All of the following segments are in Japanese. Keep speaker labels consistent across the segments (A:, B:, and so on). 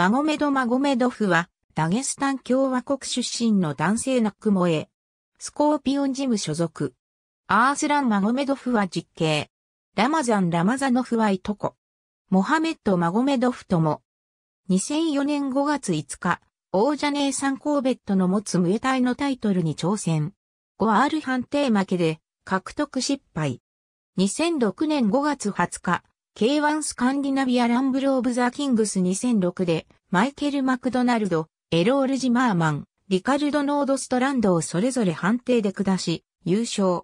A: マゴメド・マゴメドフは、ダゲスタン共和国出身の男性の雲クモ
B: エ。スコーピオンジム所属。アースラン・マゴメドフは実刑。ラマザン・ラマザノフはいとこ。モハメット・マゴメドフとも。2004年5月5日、王者ネさサン・コーベットの持つムエタイのタイトルに挑戦。5R 判定負けで獲得失敗。2006年5月20日、K1 スカンディナビアランブルオブザキングス2006で、マイケル・マクドナルド、エロール・ジマーマン、リカルド・ノードストランドをそれぞれ判定で下し、優勝。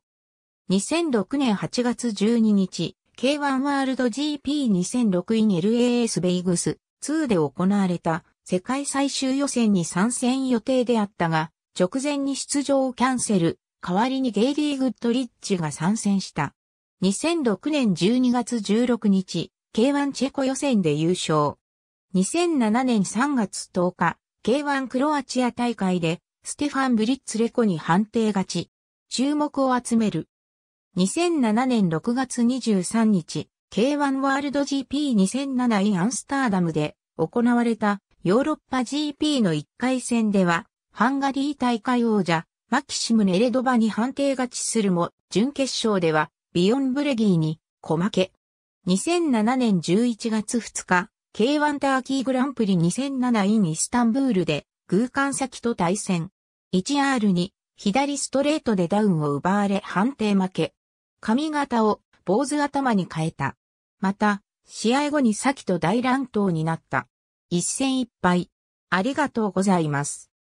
B: 2006年8月12日、K1 ワールド GP2006 イン LAS ベイグス2で行われた世界最終予選に参戦予定であったが、直前に出場をキャンセル、代わりにゲイリー・グッドリッチが参戦した。2006年12月16日、K1 チェコ予選で優勝。2007年3月10日、K1 クロアチア大会で、ステファン・ブリッツレコに判定勝ち。注目を集める。2007年6月23日、K1 ワールド GP2007 インアンスターダムで行われたヨーロッパ GP の1回戦では、ハンガリー大会王者、マキシム・ネレドバに判定勝ちするも、準決勝では、ビヨンブレギーに、小負け。2007年11月2日、K1 ターキーグランプリ 2007in イスタンブールで、空間先と対戦。1R に、左ストレートでダウンを奪われ判定負け。髪型を坊主頭に変えた。また、試合後に先と大乱闘になった。一
A: 戦一敗。ありがとうございます。